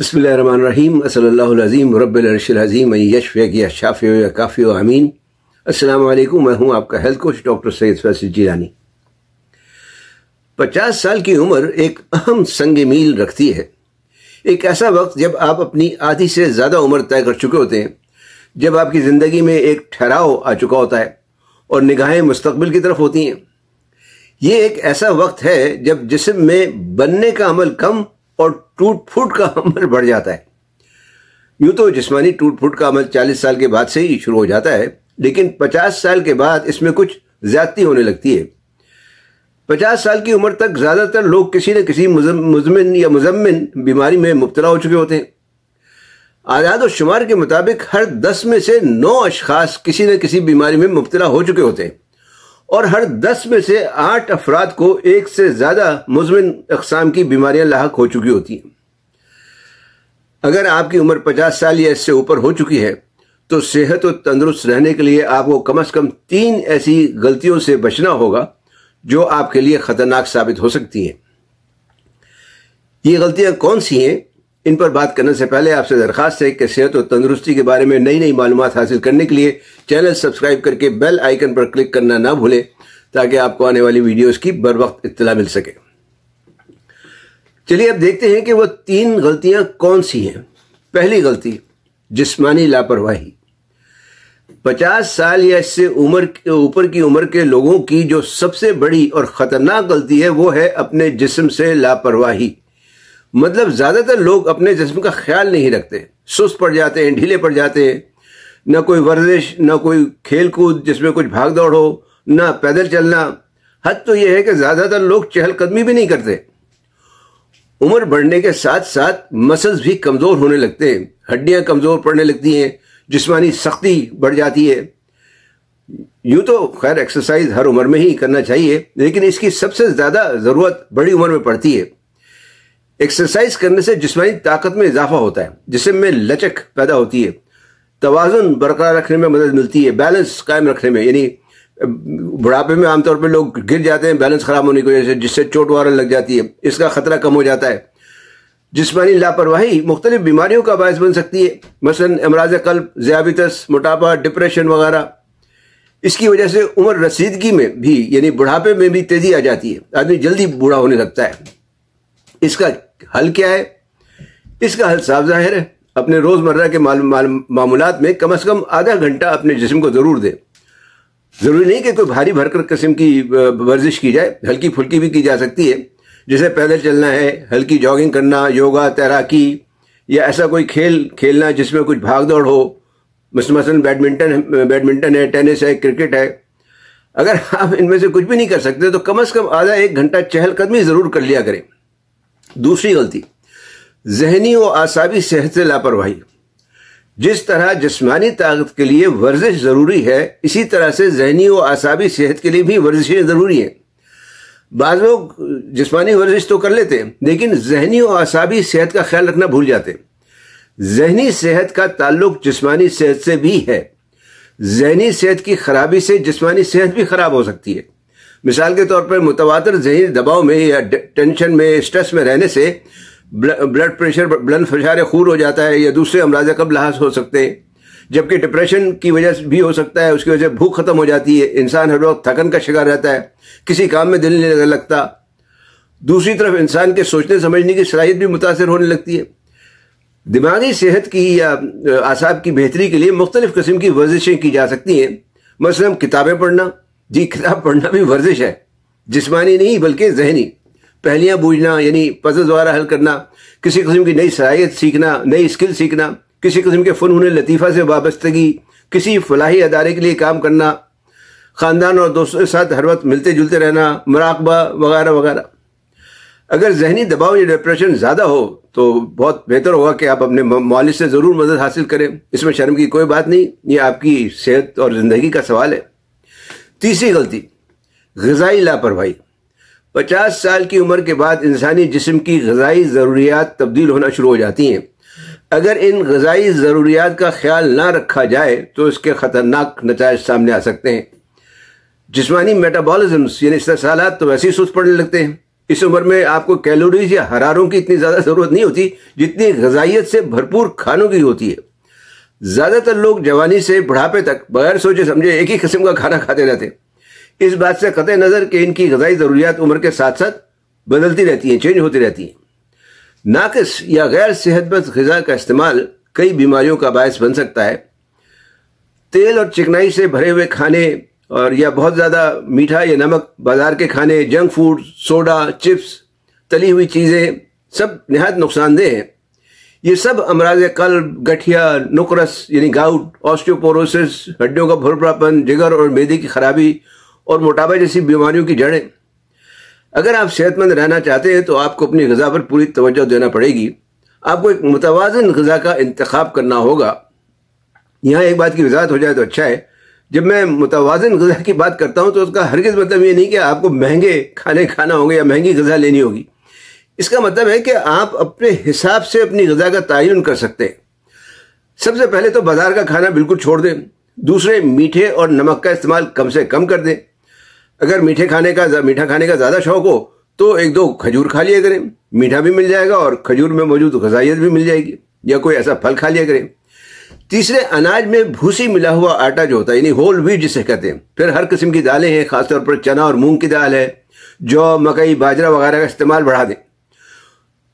बसमीम असलम रबीम यशफ़िया शाफ़ी काफ़ी अमीन असलकुम मैं हूं आपका health coach doctor Syed Faisal Jirani पचास साल की उम्र एक अहम संग मील रखती है एक ऐसा वक्त जब आप अपनी आधी से ज़्यादा उम्र तय कर चुके होते हैं जब आपकी ज़िंदगी में एक ठहराव आ चुका होता है और निगाहें मुस्तबिल की तरफ होती हैं ये एक ऐसा वक्त है जब जिसम में बनने का अमल कम और टूट फूट का अमल बढ़ जाता है यूं तो जिस्मानी टूट फूट का अमल चालीस साल के बाद से ही शुरू हो जाता है लेकिन पचास साल के बाद इसमें कुछ ज्यादती होने लगती है पचास साल की उम्र तक ज़्यादातर लोग किसी न किसी मुजमिन या मुजमिन बीमारी में मुबतला हो चुके होते हैं आज़ाद और शुमार के मुताबिक हर दस में से नौ अशखास किसी न किसी बीमारी में मुबतला हो चुके होते हैं और हर दस में से आठ अफराद को एक से ज़्यादा मुजमिन अकसाम की बीमारियां लाक हो चुकी होती हैं अगर आपकी उम्र पचास साल या इससे ऊपर हो चुकी है तो सेहत और तंदुरुस्त रहने के लिए आपको कम अज़ कम तीन ऐसी गलतियों से बचना होगा जो आपके लिए ख़तरनाक साबित हो सकती हैं ये गलतियां कौन सी हैं इन पर बात करने से पहले आपसे दरखास्त है कि सेहत और तंदुरुस्ती के बारे में नई नई मालूम हासिल करने के लिए चैनल सब्सक्राइब करके बेल आइकन पर क्लिक करना ना भूलें ताकि आपको आने वाली वीडियोस की बर वक्त इतला मिल सके चलिए अब देखते हैं कि वह तीन गलतियां कौन सी हैं पहली गलती जिसमानी लापरवाही पचास साल या इससे उम्र ऊपर की उम्र के लोगों की जो सबसे बड़ी और खतरनाक गलती है वो है अपने जिस्म से लापरवाही मतलब ज़्यादातर लोग अपने जिसम का ख्याल नहीं रखते सुस्त पड़ जाते हैं ढीले पड़ जाते हैं ना कोई वर्जिश ना कोई खेल कूद जिसमें कुछ भाग दौड़ हो ना पैदल चलना हद तो यह है कि ज़्यादातर लोग चहलकदमी भी नहीं करते उम्र बढ़ने के साथ साथ मसल्स भी कमज़ोर होने लगते हैं हड्डियाँ कमज़ोर पड़ने लगती हैं जिसमानी सख्ती बढ़ जाती है यूं तो खैर एक्सरसाइज हर उम्र में ही करना चाहिए लेकिन इसकी सबसे ज़्यादा ज़रूरत बड़ी उम्र में पड़ती है एक्सरसाइज करने से जिसमानी ताकत में इजाफा होता है जिसम में लचक पैदा होती है तोज़ुन बरकरार रखने में मदद मिलती है बैलेंस कायम रखने में यानी बुढ़ापे में आमतौर पर लोग गिर जाते हैं बैलेंस ख़राब होने की वजह से जिससे चोट वारन लग जाती है इसका ख़तरा कम हो जाता है जिसमानी लापरवाही मुख्तलिफ बीमारियों का बायस बन सकती है मसलन अमराज कल्ब ज़्याबितस मोटापा डिप्रेशन वगैरह इसकी वजह से उम्र रसीदगी में भी यानी बुढ़ापे में भी तेज़ी आ जाती है आदमी जल्दी बूढ़ा होने लगता है इसका हल क्या है इसका हल साफ जाहिर है अपने रोज़मर्रा के मामूलत में कम अज़ कम आधा घंटा अपने जिसम को ज़रूर दें ज़रूरी नहीं कि कोई भारी भरकर किस्म की वर्जिश की जाए हल्की फुल्की भी की जा सकती है जैसे पैदल चलना है हल्की जॉगिंग करना योगा तैराकी या ऐसा कोई खेल खेलना जिसमें कुछ भाग दौड़ हो मसलन बैडमिंटन बैडमिंटन है टेनिस है क्रिकेट है अगर आप इनमें से कुछ भी नहीं कर सकते तो कम अज़ कम आधा एक घंटा चहलकदमी ज़रूर कर लिया करें दूसरी गलती जहनी व आसाबी सेहत से लापरवाही जिस तरह जिसमानी ताकत के लिए वर्जिश ज़रूरी है इसी तरह से जहनी व आसाबी सेहत के लिए भी वर्जिशें ज़रूरी हैं बाज लोग जिसमानी वर्जिश तो कर लेते हैं लेकिन जहनी और आसाबी सेहत का ख्याल रखना भूल जाते हैं जहनी सेहत का ताल्लुक जिसमानी सेहत से भी है जहनी सेहत की खराबी से जिसमानी सेहत भी खराब हो सकती है मिसाल के तौर पर मुतवातर जहनी दबाव में या टेंशन में स्ट्रेस में रहने से ब्लड प्रेशर ब्लड फशार खूर हो जाता है या दूसरे अमराज कब लहास हो सकते हैं जबकि डिप्रेशन की वजह से भी हो सकता है उसकी वजह से भूख खत्म हो जाती है इंसान हर वक्त थकन का शिकार रहता है किसी काम में दिल नहीं लगता दूसरी तरफ इंसान के सोचने समझने की सलाहियत भी मुतासर होने लगती है दिमागी सेहत की या आसाब की बेहतरी के लिए मुख्तलिफ़ किस्म की वर्जिशें की जा सकती हैं मसलन किताबें पढ़ना जी किताब पढ़ना भी वर्जिश है जिसमानी नहीं बल्कि जहनी पहलियाँ बूझना यानी पजल द्वारा हल करना किसी किस्म की नई सलाहियत सीखना नई स्किल सीखना किसी किस्म के फ़नून लतीफ़ा से वाबस्तगी किसी फलाही अदारे के लिए काम करना ख़ानदान और दोस्तों के साथ हर वक्त मिलते जुलते रहना मराकबा वगैरह वगैरह अगर जहनी दबाव या डिप्रेशन ज़्यादा हो तो बहुत बेहतर होगा कि आप अपने मालिक से ज़रूर मदद हासिल करें इसमें शर्म की कोई बात नहीं ये आपकी सेहत और ज़िंदगी का सवाल है तीसरी गलती गजाई लापरवाही पचास साल की उम्र के बाद इंसानी जिसम की गजाई ज़रूरियात तब्दील होना शुरू हो जाती हैं अगर इन गजाई ज़रूरियात का ख्याल ना रखा जाए तो इसके ख़तरनाक नतज सामने आ सकते हैं जिसमानी मेटाबॉलिज्म्स यानी इस्तेसालात तो वैसे ही सुस्त पड़ने लगते हैं इस उम्र में आपको कैलोरीज या हरारों की इतनी ज़्यादा ज़रूरत नहीं होती जितनी गजाइत से भरपूर खानों की होती है ज़्यादातर लोग जवानी से बुढ़ापे तक बगैर सोचे समझे एक ही किस्म का खाना खाते रहते इस बात से कतई नज़र कि इनकी गजाई ज़रूरियात उम्र के साथ साथ बदलती रहती हैं चेंज होती रहती हैं नाकस या गैर सेहतमंद गज़ा का इस्तेमाल कई बीमारियों का बायस बन सकता है तेल और चिकनाई से भरे हुए खाने और या बहुत ज़्यादा मीठा या नमक बाजार के खाने जंक फूड सोडा चिप्स तली हुई चीज़ें सब नहायत नुकसानदेह हैं ये सब अमराज कल्ब गठिया नुकरस यानी गाउट ऑस्टियोपोरोसिस हड्डियों का भुरपड़ापन जिगर और मेदे की खराबी और मोटापा जैसी बीमारियों की जड़ें अगर आप सेहतमंद रहना चाहते हैं तो आपको अपनी गज़ा पर पूरी तवज्जो देना पड़ेगी आपको एक मुतवाजन गज़ा का इंतखब करना होगा यहाँ एक बात की वजाहत हो जाए तो अच्छा है जब मैं मुतवाजन गज़ा की बात करता हूँ तो उसका हरगज़ मतलब ये नहीं कि आपको महंगे खाने खाना होगा या महंगी गज़ा लेनी होगी इसका मतलब है कि आप अपने हिसाब से अपनी गज़ा का तयन कर सकते हैं सबसे पहले तो बाज़ार का खाना बिल्कुल छोड़ दें दूसरे मीठे और नमक का इस्तेमाल कम से कम कर दें अगर मीठे खाने का मीठा खाने का ज़्यादा शौक हो तो एक दो खजूर खा लिया करें मीठा भी मिल जाएगा और खजूर में मौजूद गजाइत भी मिल जाएगी या कोई ऐसा फल खा लिया करें तीसरे अनाज में भूसी मिला हुआ आटा जो होता है यानी होल व्हीट जिसे कहते हैं फिर हर किस्म की दालें हैं खासतौर पर चना और मूंग की दाल है जौ मकई बाजरा वगैरह का इस्तेमाल बढ़ा दें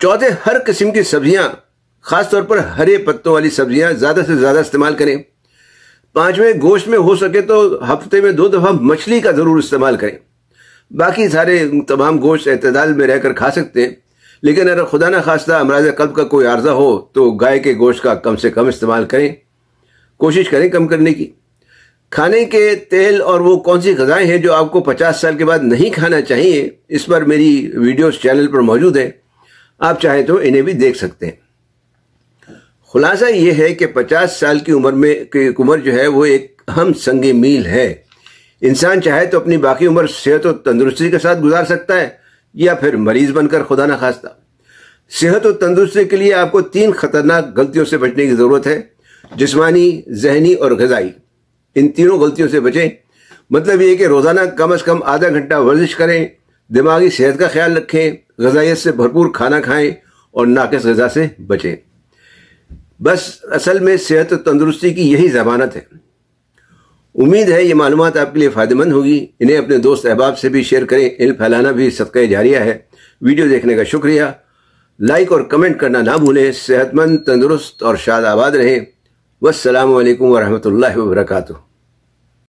चौथे हर किस्म की सब्जियां खासतौर पर हरे पत्तों वाली सब्जियां ज़्यादा से ज़्यादा इस्तेमाल करें पांचवें गोश्त में हो सके तो हफ्ते में दो दफ़ा मछली का ज़रूर इस्तेमाल करें बाकी सारे तमाम गोश्त एतदाल में रहकर खा सकते हैं लेकिन अगर खुदा न खास्ता अमराज कल्ब का कोई आर्जा हो तो गाय के गोश्त का कम से कम इस्तेमाल करें कोशिश करें कम करने की खाने के तेल और वो कौन सी गजाएं हैं जो आपको पचास साल के बाद नहीं खाना चाहिए इस पर मेरी वीडियोस चैनल पर मौजूद है आप चाहे तो इन्हें भी देख सकते हैं खुलासा यह है कि 50 साल की उम्र में की उम्र जो है वो एक अहम संग मील है इंसान चाहे तो अपनी बाकी उम्र सेहत और तंदुरुस्ती के साथ गुजार सकता है या फिर मरीज बनकर खुदा ना खास्ता सेहत और तंदुरुस्ती के लिए आपको तीन खतरनाक गलतियों से बचने की ज़रूरत है जिस्मानी जहनी और गजाई इन तीनों गलतियों से बचें मतलब ये कि रोज़ाना कम अज़ कम आधा घंटा वर्जिश करें दिमागी सेहत का ख्याल रखें गजाइत से भरपूर खाना खाएं और नाकस गजा से बचें बस असल में सेहत और तंदुरुस्ती की यही जमानत है उम्मीद है ये मालूम आपके लिए फ़ायदेमंद होगी इन्हें अपने दोस्त अहबाब से भी शेयर करें इन फैलाना भी सदका जारिया है वीडियो देखने का शुक्रिया लाइक और कमेंट करना ना भूलें सेहतमंद तंदुरुस्त और शादाबाद रहें वालेकुम वरहमतुल्लाहि वरकू